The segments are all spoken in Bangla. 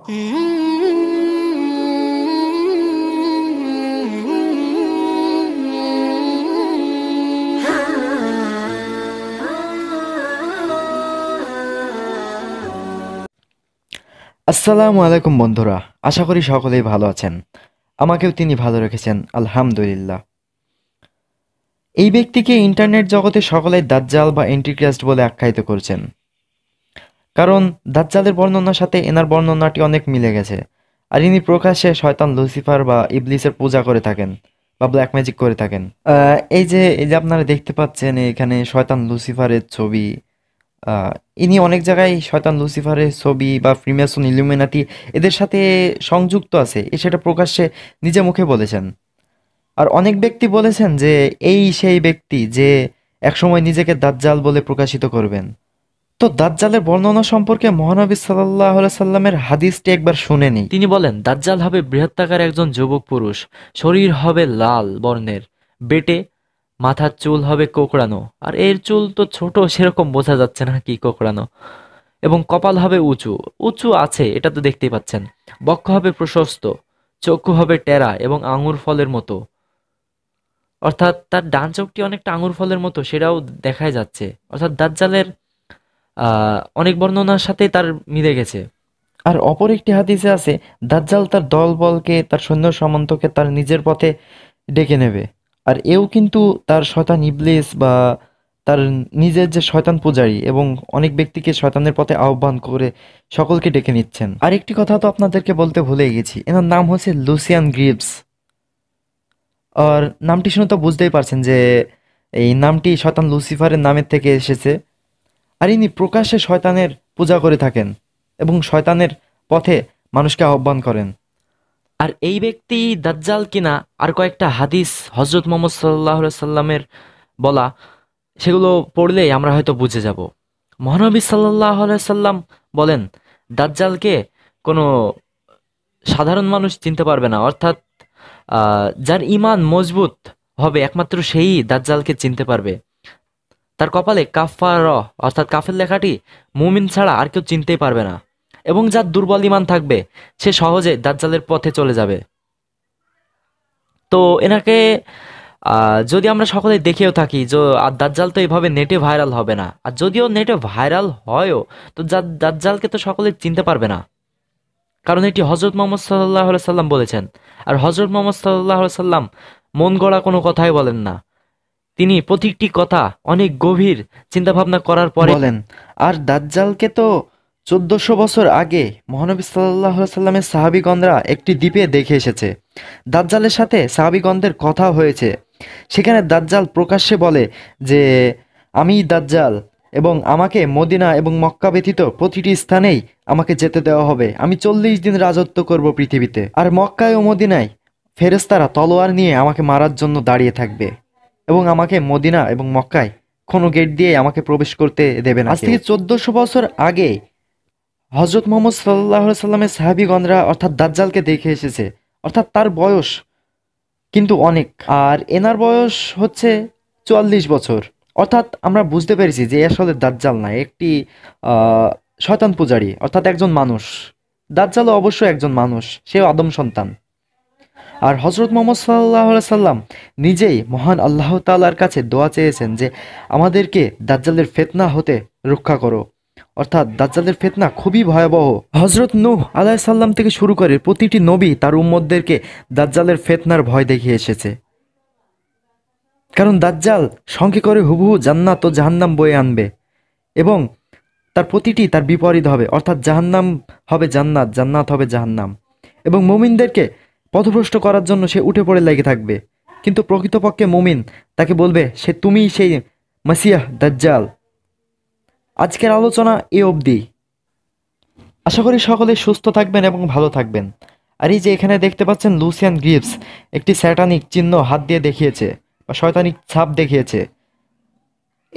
আসসালামু আলাইকুম বন্ধুরা আশা করি সকলেই ভালো আছেন আমাকেও তিনি ভালো রেখেছেন আলহামদুলিল্লাহ এই ব্যক্তিকে ইন্টারনেট জগতে সকলে দাজ্জাল বা এন্টিক্রাস্ট বলে আখ্যায়িত করছেন কারণ দাজ্জালের বর্ণনার সাথে এনার বর্ণনাটি অনেক মিলে গেছে আর ইনি প্রকাশ্যে শয়তান লুসিফার বা ইবলিসের পূজা করে থাকেন বা ব্ল্যাক ম্যাজিক করে থাকেন এই যে এই যে আপনারা দেখতে পাচ্ছেন এখানে শয়তান লুসিফারের ছবি ইনি অনেক জায়গায় শয়তান লুসিফারের ছবি বা ফ্রিমেসন ইলুমিনাতি এদের সাথে সংযুক্ত আছে এ সেটা প্রকাশ্যে নিজে মুখে বলেছেন আর অনেক ব্যক্তি বলেছেন যে এই সেই ব্যক্তি যে একসময় নিজেকে দাজ্জাল বলে প্রকাশিত করবেন তো দাজ্জালের বর্ণনা সম্পর্কে মহানবী সাল্লাহ সাল্লামের হাদিসটি একবার শুনে নি তিনি বলেন দাজ্জাল হবে বৃহত্তাকার একজন যুবক পুরুষ শরীর হবে লাল বর্ণের বেটে মাথার চুল হবে কোকড়ানো আর এর চুল তো ছোট সেরকম বোঝা যাচ্ছে না কি কোকড়ানো এবং কপাল হবে উঁচু উঁচু আছে এটা তো দেখতেই পাচ্ছেন বক্ষ হবে প্রশস্ত চক্ষু হবে টেরা এবং আঙুর ফলের মতো অর্থাৎ তার ডান চোখটি অনেকটা আঙুর ফলের মতো সেটাও দেখাই যাচ্ছে অর্থাৎ দাজ্জালের অনেক বর্ণনার সাথে তার মিলে গেছে আর অপর একটি হাদিসে আছে দাজ্জাল তার দলবলকে তার সৈন্য সামন্তকে তার নিজের পথে ডেকে নেবে আর এও কিন্তু তার শয়তান ইবলিস বা তার নিজের যে শয়তান পূজারী এবং অনেক ব্যক্তিকে শয়তানের পথে আহ্বান করে সকলকে ডেকে নিচ্ছেন আর একটি কথা তো আপনাদেরকে বলতে ভুলে গেছি এনার নাম হচ্ছে লুসিয়ান গ্রিপস আর নামটি শুনে তো বুঝতেই পারছেন যে এই নামটি শয়তান লুসিফারের নামের থেকে এসেছে আর ইনি প্রকাশ্যে শয়তানের পূজা করে থাকেন এবং শয়তানের পথে মানুষকে আহ্বান করেন আর এই ব্যক্তি দাজ্জাল কিনা আর কয়েকটা হাদিস হজরত মোহাম্মদ সাল্লাহ সাল্লামের বলা সেগুলো পড়লেই আমরা হয়তো বুঝে যাব মহানবী সাল্লাহ সাল্লাম বলেন দাজ্জালকে কোনো সাধারণ মানুষ চিনতে পারবে না অর্থাৎ যার ইমান মজবুত হবে একমাত্র সেই দাজ্জালকে চিনতে পারবে তার কপালে কাফার অর্থাৎ কাফের লেখাটি মুমিন ছাড়া আর কেউ চিনতেই পারবে না এবং যার দুর্বল ইমান থাকবে সে সহজে দাজ্জালের পথে চলে যাবে তো এনাকে যদি আমরা সকলে দেখেও থাকি যে আর দাজ্জাল তো এইভাবে নেটে ভাইরাল হবে না আর যদিও নেটে ভাইরাল হয়ও তো দাজ্জালকে তো সকলে চিনতে পারবে না কারণ এটি হজরত মোহাম্মদ সাল্লাহ সাল্লাম বলেছেন আর হজরত মোহাম্মদ সাল্লাহ সাল্লাম মন গড়া কোনো কথাই বলেন না তিনি প্রতিটি কথা অনেক গভীর চিন্তাভাবনা করার পরে বলেন আর দাজ্জালকে তো চোদ্দশো বছর আগে মহানবী সাল্লাহ সাহাবিগন্ধরা একটি দ্বীপে দেখে এসেছে দাজ্জালের সাথে সাহাবিগন্ধের কথা হয়েছে সেখানে দাজ্জাল প্রকাশ্যে বলে যে আমি দাজ্জাল এবং আমাকে মদিনা এবং মক্কা ব্যতীত প্রতিটি স্থানেই আমাকে যেতে দেওয়া হবে আমি চল্লিশ দিন রাজত্ব করব পৃথিবীতে আর মক্কায় ও মদিনায় ফেরেস্তারা তলোয়ার নিয়ে আমাকে মারার জন্য দাঁড়িয়ে থাকবে এবং আমাকে মদিনা এবং মক্কায় কোনো গেট দিয়ে আমাকে প্রবেশ করতে দেবে না আজ থেকে চোদ্দশো বছর আগে হজরত মোহাম্মদ সাল্লাহ সাল্লামের সাহাবিগণরা অর্থাৎ দাজ্জালকে দেখে এসেছে অর্থাৎ তার বয়স কিন্তু অনেক আর এনার বয়স হচ্ছে চুয়াল্লিশ বছর অর্থাৎ আমরা বুঝতে পেরেছি যে আসলে দাজ্জাল না একটি শয়তান পূজারী অর্থাৎ একজন মানুষ দাজ্জালও অবশ্য একজন মানুষ সেও আদম সন্তান আর হজরত মোহাম্মদ সাল্লাহ সাল্লাম নিজেই মহান আল্লাহ তালার কাছে দোয়া চেয়েছেন যে আমাদেরকে দাজ্জালের ফেতনা হতে রক্ষা করো অর্থাৎ দাজ্জালের ফেতনা খুবই ভয়াবহ হজরত নূহ আলাহ সাল্লাম থেকে শুরু করে প্রতিটি নবী তার উম্মদদেরকে দাজ্জালের ফেতনার ভয় দেখিয়ে এসেছে কারণ দাজ্জাল সঙ্গে করে হুবহু জান্নাত ও জাহান্নাম বয়ে আনবে এবং তার প্রতিটি তার বিপরীত হবে অর্থাৎ জাহান্নাম হবে জান্নাত জান্নাত হবে জাহান্নাম এবং মোমিনদেরকে পথভ্রষ্ট করার জন্য সে উঠে পড়ে লেগে থাকবে কিন্তু প্রকৃতপক্ষে মুমিন তাকে বলবে সে তুমি সেই মাসিয়াহ দাজ্জাল আজকের আলোচনা এ অবধি আশা করি সকলে সুস্থ থাকবেন এবং ভালো থাকবেন আর এই যে এখানে দেখতে পাচ্ছেন লুসিয়ান গ্রিপস একটি স্যাটানিক চিহ্ন হাত দিয়ে দেখিয়েছে বা শয়তানিক ছাপ দেখিয়েছে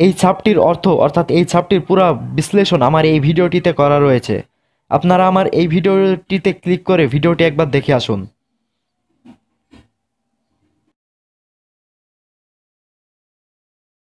এই ছাপটির অর্থ অর্থাৎ এই ছাপটির পুরো বিশ্লেষণ আমার এই ভিডিওটিতে করা রয়েছে আপনারা আমার এই ভিডিওটিতে ক্লিক করে ভিডিওটি একবার দেখে আসুন